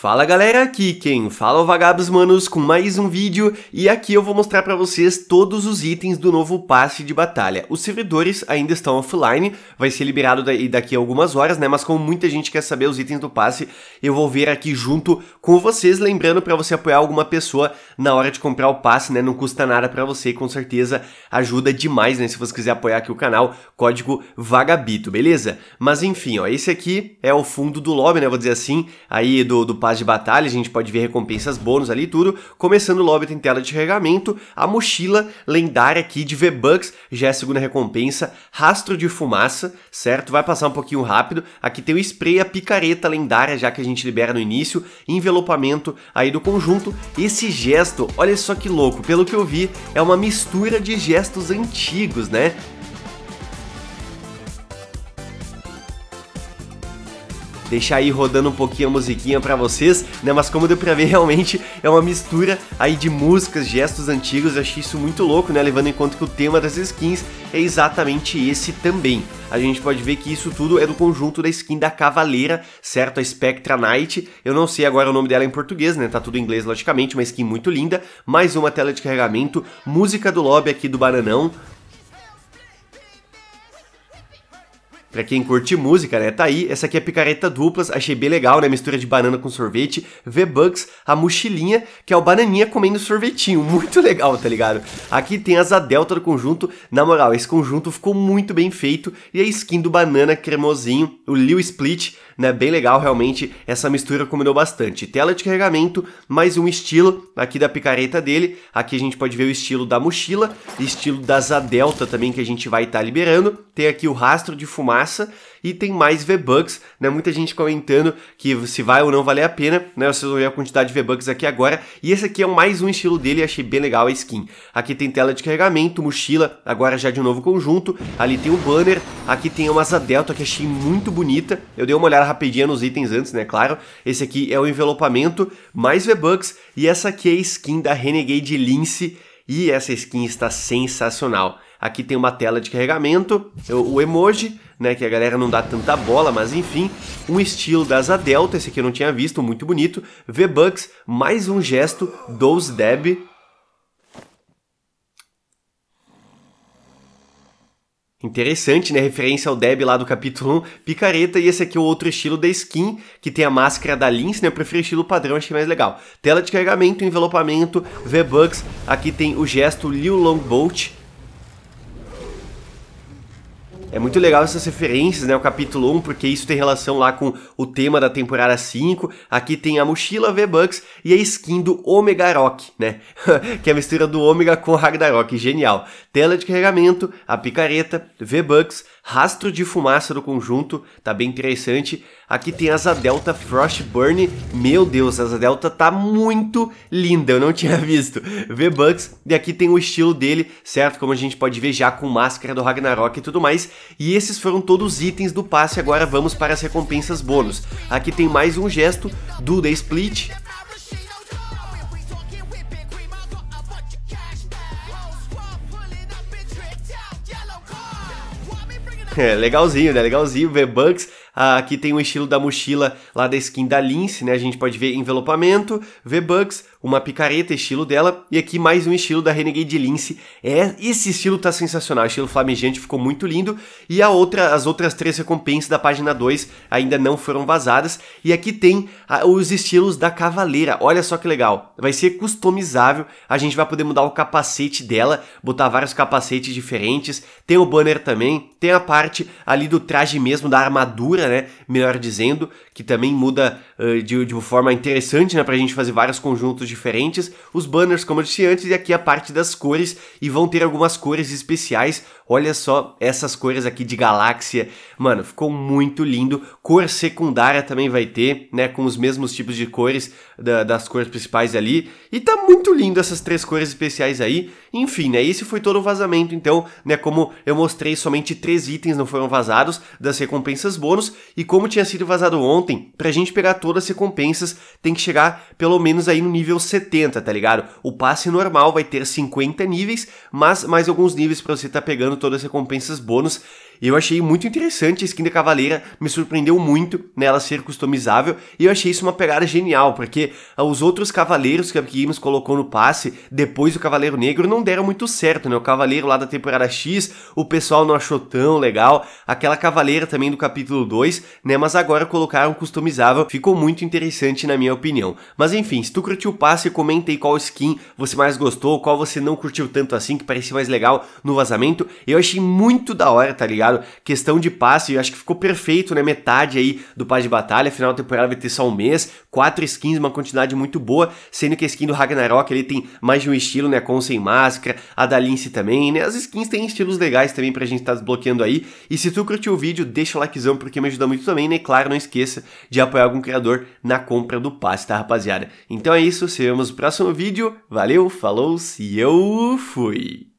Fala galera, aqui quem fala é o Vagabos Manos com mais um vídeo e aqui eu vou mostrar para vocês todos os itens do novo passe de batalha. Os servidores ainda estão offline, vai ser liberado daqui a algumas horas, né? Mas como muita gente quer saber os itens do passe, eu vou ver aqui junto com vocês, lembrando para você apoiar alguma pessoa na hora de comprar o passe, né? Não custa nada para você e com certeza ajuda demais, né? Se você quiser apoiar aqui o canal, código VAGABITO, beleza? Mas enfim, ó, esse aqui é o fundo do lobby, né? Vou dizer assim, aí do, do passe passe de batalha, a gente pode ver recompensas bônus ali e tudo. Começando logo tem tela de carregamento, a mochila lendária aqui de V-Bucks, já é a segunda recompensa, rastro de fumaça, certo? Vai passar um pouquinho rápido. Aqui tem o spray, a picareta lendária, já que a gente libera no início, envelopamento aí do conjunto. Esse gesto, olha só que louco, pelo que eu vi, é uma mistura de gestos antigos, né? deixar aí rodando um pouquinho a musiquinha para vocês, né? Mas como deu pra ver, realmente é uma mistura aí de músicas, gestos antigos, eu achei isso muito louco, né? Levando em conta que o tema das skins é exatamente esse também. A gente pode ver que isso tudo é do conjunto da skin da Cavaleira, certo? A Spectra Knight, eu não sei agora o nome dela em português, né? Tá tudo em inglês, logicamente, uma skin muito linda, mais uma tela de carregamento, música do lobby aqui do Bananão, Pra quem curte música, né? Tá aí, essa aqui é picareta duplas, achei bem legal, né? Mistura de banana com sorvete, V-Bucks, a mochilinha, que é o bananinha comendo sorvetinho. Muito legal, tá ligado? Aqui tem a delta do conjunto. Na moral, esse conjunto ficou muito bem feito. E a skin do banana cremosinho, o Lil Split, né? Bem legal, realmente. Essa mistura combinou bastante. Tela de carregamento, mais um estilo aqui da picareta dele. Aqui a gente pode ver o estilo da mochila, estilo da asa delta também que a gente vai estar tá liberando. Tem aqui o rastro de fumaça graça e tem mais V-Bucks, né? Muita gente comentando que se vai ou não valer a pena, né? Vocês vão ver a quantidade de V-Bucks aqui agora. E esse aqui é mais um estilo dele achei bem legal a skin. Aqui tem tela de carregamento, mochila, agora já de um novo conjunto. Ali tem o um banner, aqui tem uma asa delta que achei muito bonita. Eu dei uma olhada rapidinha nos itens antes, né? Claro. Esse aqui é o envelopamento, mais V-Bucks e essa aqui é a skin da Renegade Lince e essa skin está sensacional. Aqui tem uma tela de carregamento, o emoji, né, que a galera não dá tanta bola, mas enfim. Um estilo da Asa Delta, esse aqui eu não tinha visto, muito bonito. V-Bucks, mais um gesto, Dose Deb. Interessante, né? Referência ao Deb lá do capítulo 1, picareta, e esse aqui é o outro estilo da skin, que tem a máscara da Lince, né? Eu prefiro o estilo padrão, achei mais legal. Tela de carregamento, envelopamento, V-Bucks, aqui tem o gesto Liu Longbolt, é muito legal essas referências, né? O capítulo 1, porque isso tem relação lá com o tema da temporada 5. Aqui tem a mochila V-Bucks e a skin do Omega Rock, né? que é a mistura do Omega com Ragnarok, genial. Tela de carregamento, a picareta, V-Bucks, rastro de fumaça do conjunto, tá bem interessante. Aqui tem a asa delta Frostburn, meu Deus, a asa delta tá muito linda, eu não tinha visto. V-Bucks, e aqui tem o estilo dele, certo? Como a gente pode ver já com máscara do Ragnarok e tudo mais. E esses foram todos os itens do passe, agora vamos para as recompensas bônus. Aqui tem mais um gesto do The Split, É, legalzinho, né? Legalzinho, V-Bucks. Ah, aqui tem o estilo da mochila lá da skin da Lince, né? A gente pode ver envelopamento, V-Bucks, uma picareta estilo dela, e aqui mais um estilo da Renegade Lince. É, esse estilo tá sensacional, o estilo flamejante ficou muito lindo, e a outra, as outras três recompensas da página 2 ainda não foram vazadas, e aqui tem a, os estilos da cavaleira. Olha só que legal. Vai ser customizável, a gente vai poder mudar o capacete dela, botar vários capacetes diferentes. Tem o banner também, tem a parte ali do traje mesmo da armadura, né? Melhor dizendo, que também muda uh, de, de uma forma interessante, né, pra gente fazer vários conjuntos diferentes, os banners como eu disse antes e aqui a parte das cores e vão ter algumas cores especiais. Olha só essas cores aqui de galáxia. Mano, ficou muito lindo. Cor secundária também vai ter, né, com os mesmos tipos de cores da, das cores principais ali. E tá muito lindo essas três cores especiais aí. Enfim, né? Esse foi todo o vazamento, então, né? Como eu mostrei, somente três itens não foram vazados das recompensas bônus. E como tinha sido vazado ontem, pra gente pegar todas as recompensas, tem que chegar pelo menos aí no nível 70, tá ligado? O passe normal vai ter 50 níveis, mas mais alguns níveis para você tá pegando todas as recompensas bônus. Eu achei muito interessante a skin da Cavaleira, me surpreendeu muito nela ser customizável, e eu achei isso uma pegada genial, porque os outros cavaleiros que a Epic Games colocou no passe, depois do Cavaleiro Negro, não deram muito certo, né? O Cavaleiro lá da temporada X, o pessoal não achou tão legal, aquela Cavaleira também do capítulo 2, né? Mas agora colocaram customizável, ficou muito interessante na minha opinião. Mas enfim, se tu curtiu o passe, comenta aí qual skin você mais gostou, qual você não curtiu tanto assim, que parecia mais legal no vazamento. Eu achei muito da hora, tá ligado? ligado? Questão de passe, acho que ficou perfeito, né? Metade aí do passe de batalha, final da temporada vai ter só um mês, quatro skins, uma quantidade muito boa, sendo que a skin do Ragnarok ele tem mais de um estilo, né? Com sem máscara, a da Lince também, né? As skins têm estilos legais também pra gente estar tá desbloqueando aí. E se tu curtiu o vídeo, deixa o likezão porque me ajuda muito também, né? Claro, não esqueça de apoiar algum criador na compra do passe, tá, rapaziada? Então é isso, se vemos no próximo vídeo. Valeu, falou, se eu fui!